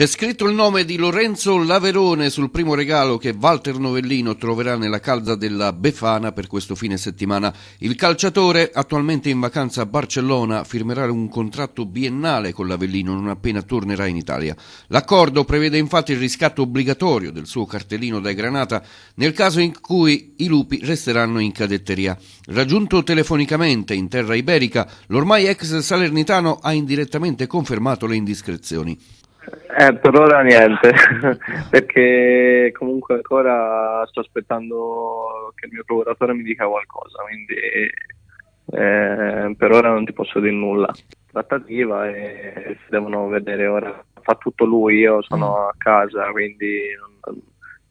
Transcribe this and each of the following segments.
C'è scritto il nome di Lorenzo Laverone sul primo regalo che Walter Novellino troverà nella calza della Befana per questo fine settimana. Il calciatore, attualmente in vacanza a Barcellona, firmerà un contratto biennale con l'Avellino non appena tornerà in Italia. L'accordo prevede infatti il riscatto obbligatorio del suo cartellino dai Granata nel caso in cui i lupi resteranno in cadetteria. Raggiunto telefonicamente in terra iberica, l'ormai ex salernitano ha indirettamente confermato le indiscrezioni. Eh, per ora niente, perché comunque ancora sto aspettando che il mio procuratore mi dica qualcosa, quindi eh, per ora non ti posso dire nulla. Trattativa e si devono vedere ora, fa tutto lui, io sono mm. a casa, quindi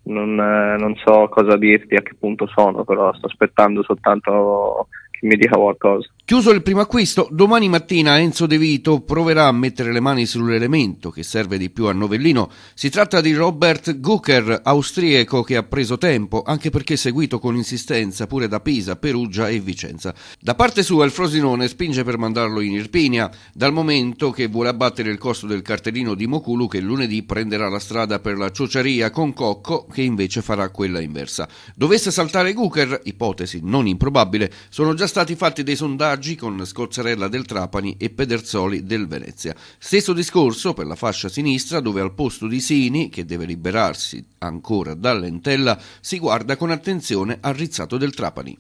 non, non, non so cosa dirti, a che punto sono, però sto aspettando soltanto mi dica qualcosa. Chiuso il primo acquisto, domani mattina Enzo De Vito proverà a mettere le mani sull'elemento che serve di più a Novellino. Si tratta di Robert Gucker, austriaco che ha preso tempo, anche perché seguito con insistenza pure da Pisa, Perugia e Vicenza. Da parte sua il Frosinone spinge per mandarlo in Irpinia, dal momento che vuole abbattere il costo del cartellino di Mokulu che lunedì prenderà la strada per la Ciociaria con Cocco che invece farà quella inversa. Dovesse saltare Gucker, ipotesi non improbabile, sono già stati fatti dei sondaggi con Scozzarella del Trapani e Pederzoli del Venezia. Stesso discorso per la fascia sinistra dove al posto di Sini, che deve liberarsi ancora dall'entella, si guarda con attenzione a Rizzato del Trapani.